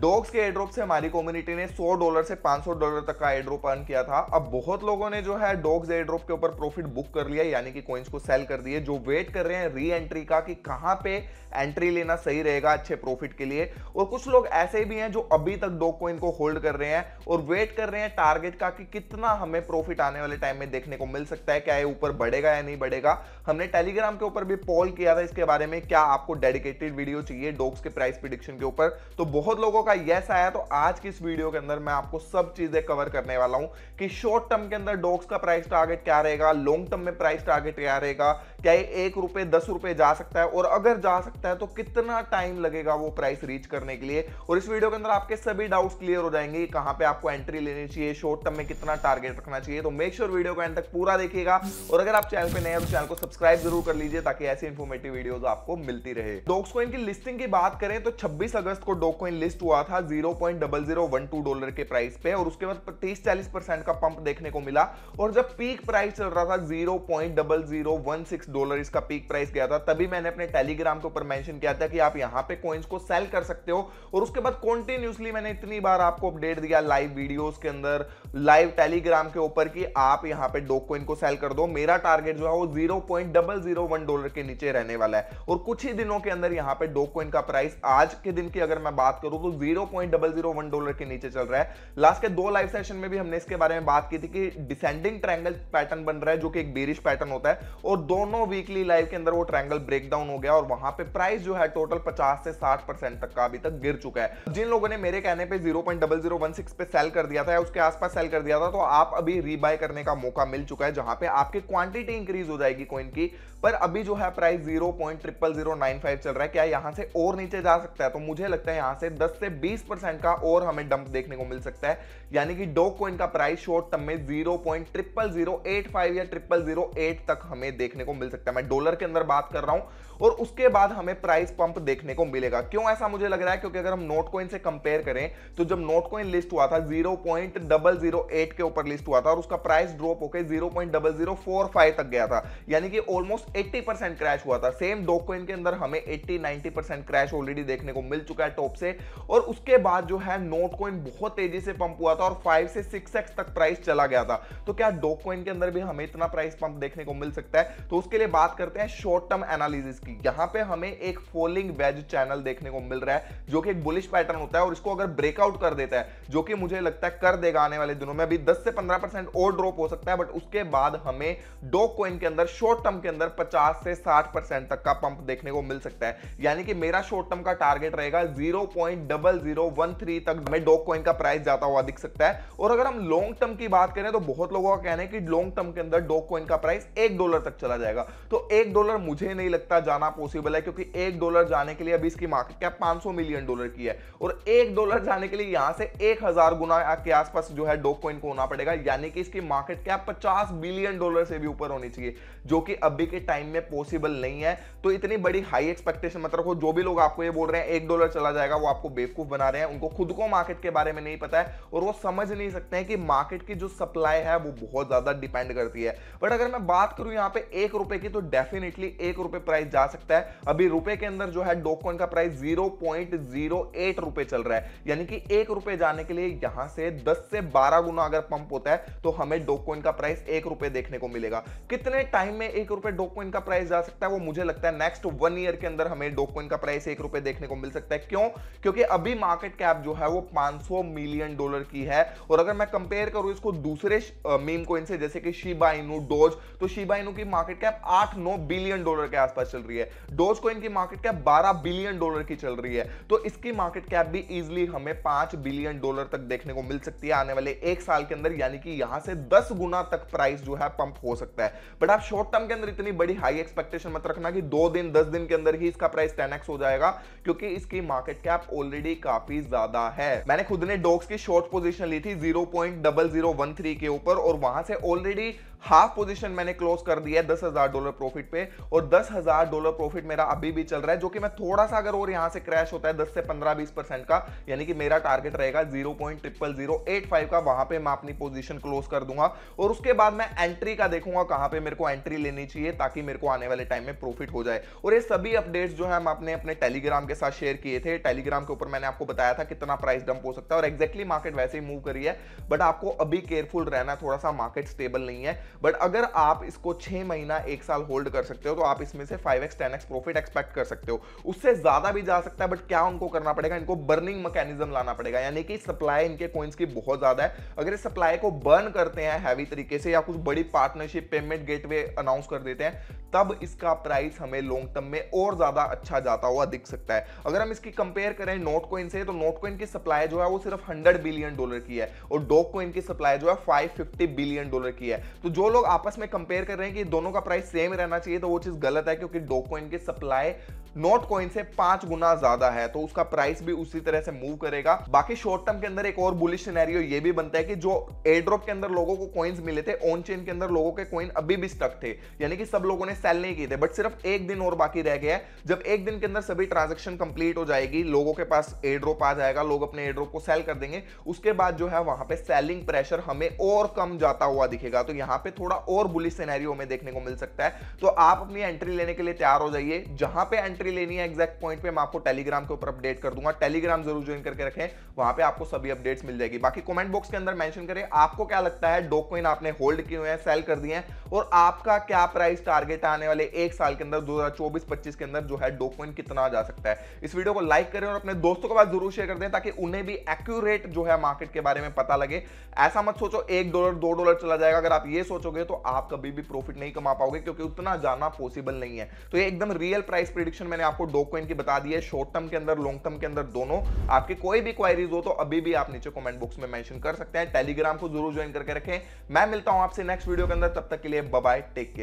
dogs के airdrop से हमारी कम्युनिटी ने 100 डॉलर से 500 डॉलर तक का एड्रोप अर्न किया था अब बहुत लोगों ने जो है डॉग्स एड्रोप के ऊपर प्रॉफिट बुक कर लिया यानी कि कॉइन्स को सेल कर दिए जो वेट कर रहे हैं री एंट्री का कि कहां पे एंट्री लेना सही रहेगा अच्छे प्रॉफिट के लिए और कुछ लोग ऐसे भी हैं जो अभी तक डॉग कॉइन को होल्ड कर रहे हैं और वेट कर रहे हैं टारगेट का कि कितना हमें प्रॉफिट आने वाले टाइम में देखने को मिल सकता है क्या ये ऊपर बढ़ेगा या नहीं बढ़ेगा हमने टेलीग्राम के ऊपर भी पोल किया था इसके बारे में क्या आपको डेडिकेटेड वीडियो चाहिए डॉग्स के प्राइस प्रिडिक्शन के ऊपर तो बहुत लोगों लोगों का यस आया तो आज की इस वीडियो के अंदर मैं आपको सब चीजें कवर करने वाला हूं कि शॉर्ट टर्म के अंदर डॉग्स का प्राइस टारगेट क्या रहेगा लॉन्ग टर्म में प्राइस टारगेट क्या रहेगा क्या एक रुपए दस रुपए जा सकता है और अगर जा सकता है तो कितना टाइम लगेगा वो प्राइस रीच करने के लिए और इस वीडियो के अंदर आपके सभी डाउट्स क्लियर हो जाएंगे कहां पे आपको एंट्री लेनी चाहिए शॉर्ट टर्म में कितना टारगेट रखना चाहिए तो मेक श्योर वीडियो को एंड तक पूरा देखिएगा और अगर आप चैनल पर नए तो चैनल को सब्सक्राइब जरूर कर लीजिए ताकि ऐसी इन्फॉर्मेटिव वीडियो आपको मिलती रहे डॉक्स की लिस्टिंग की बात करें तो छब्बीस अगस्त को डॉक लिस्ट हुआ था जीरो डॉलर के प्राइस पे और उसके बाद तीस चालीस का पंप देखने को मिला और जब पीक प्राइस चल रहा था जीरो डॉलर इसका पीक प्राइस गया था तभी मैंने अपने टेलीग्राम के ऊपर मेंशन किया था कि आप यहाँ पे कॉइन्स को सेल कर सकते हो और उसके बाद कॉन्टिन्यूसली मैंने इतनी बार आपको अपडेट दिया लाइव वीडियोस के अंदर लाइव टेलीग्राम के ऊपर कि आप यहाँ पे डोक कॉइन को सेल कर दो मेरा टारगेट जो है वो जीरो डॉलर के नीचे रहने वाला है और कुछ ही दिनों के अंदर यहाँ पे डोक कॉइन का प्राइस आज के दिन की अगर मैं बात करूँ तो जीरो डॉलर के नीचे चल रहा है लास्ट के दो लाइव सेशन में भी हमने इसके बारे में बात की थी कि डिसेंडिंग ट्रैंगल पैटर्न बन रहा है जो कि एक बेरिश पैटर्न होता है और दोनों दोनों वीकली लाइव के अंदर वो ट्रायंगल ब्रेक डाउन हो गया और वहां पे प्राइस जो है टोटल 50 से 60 परसेंट तक का अभी तक गिर चुका है जिन लोगों ने मेरे कहने पे 0.0016 पे सेल कर दिया था उसके आसपास सेल कर दिया था तो आप अभी रीबाय करने का मौका मिल चुका है जहां पे आपकी क्वांटिटी इंक्रीज हो जाएगी कोइन की पर अभी जो है price zero point triple zero nine five चल रहा है क्या यहाँ से और नीचे जा सकता है तो मुझे लगता है यहाँ से दस से बीस परसेंट का और हमें डंप देखने को मिल सकता है यानी कि डॉक कॉइन का प्राइस शॉर्ट टर्म में zero point triple zero eight five या ट्रिपल जीरो एट तक हमें देखने को मिल सकता है मैं डॉलर के अंदर बात कर रहा हूँ और उसके बाद हमें प्राइस पंप देखने को मिलेगा क्यों ऐसा मुझे लग रहा है क्योंकि अगर हम नोट कॉइन से कंपेयर करें तो जब नोट कॉइन लिस्ट हुआ था zero point double zero eight के ऊपर लिस्ट हुआ था और उसका प्राइस ड्रॉप होकर zero point double zero four five तक गया था यानी कि ऑलमोस्ट 80 परसेंट क्रैश हुआ था सेम दो कोइन के अंदर हमें 80-90 परसेंट क्रैश ऑलरेडी देखने को मिल चुका है टॉप से और उसके बाद जो है नोट कोइन बहुत तेजी से पंप हुआ था और 5 से एक्स तक प्राइस चला गया था तो क्या डो कोइन के अंदर भी हमें इतना प्राइस पंप देखने को मिल सकता है तो उसके लिए बात करते हैं शॉर्ट टर्म एनालिसिस की यहाँ पे हमें एक फॉलिंग वेज चैनल देखने को मिल रहा है जो कि एक बुलिश पैटर्न होता है और इसको अगर ब्रेकआउट कर देता है जो कि मुझे लगता है कर देगा आने वाले दिनों में अभी दस से पंद्रह और ड्रॉप हो सकता है बट उसके बाद हमें डो कोइन के अंदर शॉर्ट टर्म के अंदर पचास से साठ परसेंट तक का पंप देखने को मिल सकता है यानी कि मेरा शॉर्ट टर्म का टारगेट रहेगा zero zero point double one three तक में डॉक कॉइन का प्राइस जाता हुआ दिख सकता है और अगर हम लॉन्ग टर्म की बात करें तो बहुत लोगों का कहना है कि लॉन्ग टर्म के अंदर डॉक कॉइन का प्राइस एक डॉलर तक चला जाएगा तो एक डॉलर मुझे नहीं लगता जाना पॉसिबल है क्योंकि एक डॉलर जाने के लिए अभी इसकी मार्केट कैप पांच मिलियन डॉलर की है और एक डॉलर जाने के लिए यहां से एक गुना के आसपास जो है डॉक कॉइन को होना पड़ेगा यानी कि इसकी मार्केट कैप पचास बिलियन डॉलर से भी ऊपर होनी चाहिए जो कि अभी के टाइम टाइम में पॉसिबल नहीं है तो इतनी बड़ी हाई एक्सपेक्टेशन मत रखो जो भी लोग आपको ये बोल रहे हैं एक डॉलर चला जाएगा वो आपको बेवकूफ़ बना रहे हैं उनको खुद को मार्केट के बारे में नहीं पता है और वो समझ नहीं सकते हैं कि मार्केट की जो सप्लाई है वो बहुत ज़्यादा डिपेंड करती है बट अगर मैं बात करूं यहाँ पे एक रुपए की तो डेफिनेटली एक रुपए प्राइस जा सकता है अभी रुपए के अंदर जो है डोकॉन का price zero point zero eight रुपए चल रहा है यानी कि एक रुपए जाने के लिए यहां से दस से बारह गुना अगर पंप होता है तो हमें डोकॉइन का प्राइस एक रुपए देखने को मिलेगा कितने टाइम में एक रुपए डोकॉइन डोकॉइन का प्राइस जा सकता है वो मुझे लगता है नेक्स्ट वन ईयर के अंदर हमें डोकॉइन का प्राइस एक रुपए देखने को मिल सकता है क्यों क्योंकि अभी मार्केट कैप जो है वो 500 मिलियन डॉलर की है और अगर मैं कंपेयर करूं इसको दूसरे मीम कोइन से जैसे कि शिबा इनू डोज तो शिबा इनू की मार्केट कैप आठ नौ बिलियन डॉलर के आसपास चल रही है डोज कोइन की मार्केट कैप बारह बिलियन डॉलर की चल रही है तो इसकी मार्केट कैप भी इजिली हमें पांच बिलियन डॉलर तक देखने को मिल सकती है आने वाले एक साल के अंदर यानी कि यहां से दस गुना तक प्राइस जो है पंप हो सकता है बट आप शॉर्ट टर्म के अंदर इतनी बड़ी बड़ी हाई एक्सपेक्टेशन मत रखना कि दो दिन दस दिन के अंदर ही इसका प्राइस टेन हो जाएगा क्योंकि इसकी मार्केट कैप ऑलरेडी काफी ज्यादा है मैंने खुद ने डॉक्स की शॉर्ट पोजिशन ली थी जीरो के ऊपर और वहां से ऑलरेडी हाफ पोजीशन मैंने क्लोज कर दिया है दस हजार डॉलर प्रॉफिट पे और दस हजार डॉलर प्रॉफिट मेरा अभी भी चल रहा है जो कि मैं थोड़ा सा अगर और यहां से क्रैश होता है दस से पंद्रह बीस परसेंट का यानी कि मेरा टारगेट रहेगा zero point triple zero eight five का वहां पे मैं अपनी पोजीशन क्लोज कर दूंगा और उसके बाद मैं एंट्री का देखूंगा कहां पे मेरे को एंट्री लेनी चाहिए ताकि मेरे को आने वाले टाइम में प्रॉफिट हो जाए और ये सभी अपडेट्स जो है हम अपने अपने टेलीग्राम के साथ शेयर किए थे टेलीग्राम के ऊपर मैंने आपको बताया था कितना प्राइस डंप हो सकता है और एक्जैक्टली मार्केट वैसे ही मूव करी है बट आपको अभी केयरफुल रहना थोड़ा सा मार्केट स्टेबल नहीं है बट अगर आप इसको छह महीना एक साल होल्ड कर सकते हो तो आप इसमें से five X ten X profit expect कर सकते हो उससे ज़्यादा भी जा सकता है बट क्या उनको करना पड़ेगा इनको बर्निंग मैकेनिज्म लाना पड़ेगा यानी कि सप्लाई इनके कॉइन्स की बहुत ज़्यादा है अगर इस सप्लाई को बर्न करते हैं हैवी तरीके से या कुछ बड़ी पार्टनरशिप पेमेंट गेटवे अनाउंस कर देते हैं तब इसका प्राइस हमें लॉन्ग टर्म में और ज़्यादा अच्छा जाता हुआ दिख सकता है अगर हम इसकी कंपेयर करें नोट कोइन से तो नोट कोइन की सप्लाई जो है वो सिर्फ 100 बिलियन डॉलर की है और डॉक कोइन की सप्लाई जो है 550 बिलियन डॉलर की है तो जो जो लोग आपस में कंपेयर कर रहे हैं कि दोनों का प्राइस सेम रहना चाहिए तो वो चीज़ गलत है क्योंकि डो कॉइन की सप्लाई नोट कॉइन से पांच गुना ज्यादा है तो उसका प्राइस भी उसी तरह से मूव करेगा बाकी शॉर्ट टर्म के अंदर एक और बुलिश सिनेरियो ये भी बनता है कि जो एयरड्रॉप के अंदर लोगों को कॉइन्स मिले थे ऑन चेन के अंदर लोगों के कॉइन अभी भी स्टक थे यानी कि सब लोगों ने सेल नहीं किए थे बट सिर्फ एक दिन और बाकी रह गया है जब एक दिन के अंदर सभी ट्रांजेक्शन कंप्लीट हो जाएगी लोगों के पास एयड्रॉप आ जाएगा लोग अपने एयड्रॉप को सेल कर देंगे उसके बाद जो है वहां पर सेलिंग प्रेशर हमें और कम जाता हुआ दिखेगा तो यहाँ पे हमें थोड़ा और बुलिस सिनेरियो में देखने को मिल सकता है तो आप अपनी एंट्री लेने के लिए तैयार हो जाइए जहां पे एंट्री लेनी है एग्जैक्ट पॉइंट पे मैं आपको टेलीग्राम के ऊपर अपडेट कर दूंगा टेलीग्राम जरूर ज्वाइन करके रखें वहां पे आपको सभी अपडेट्स मिल जाएगी बाकी कमेंट बॉक्स के अंदर मैंशन करें आपको क्या लगता है डो आपने होल्ड किए हुए हैं सेल कर दिए हैं और आपका क्या प्राइस टारगेट आने वाले एक साल के अंदर दो हजार के अंदर जो है डो कितना जा सकता है इस वीडियो को लाइक करें और अपने दोस्तों के पास जरूर शेयर कर दें ताकि उन्हें भी एक्यूरेट जो है मार्केट के बारे में पता लगे ऐसा मत सोचो एक डॉलर दो डॉलर चला जाएगा अगर आप ये सोचोगे तो आप कभी भी प्रॉफिट नहीं कमा पाओगे क्योंकि उतना जाना पॉसिबल नहीं है तो ये एकदम रियल प्राइस प्रिडिक्शन मैंने आपको डो डोकॉइन की बता दी है शॉर्ट टर्म के अंदर लॉन्ग टर्म के अंदर दोनों आपकी कोई भी क्वारीज हो तो अभी भी आप नीचे कॉमेंट बॉक्स में मैंशन कर सकते हैं टेलीग्राम को जरूर ज्वाइन करके रखें मैं मिलता हूं आपसे नेक्स्ट वीडियो के अंदर तब तक के लिए बाय टेक केयर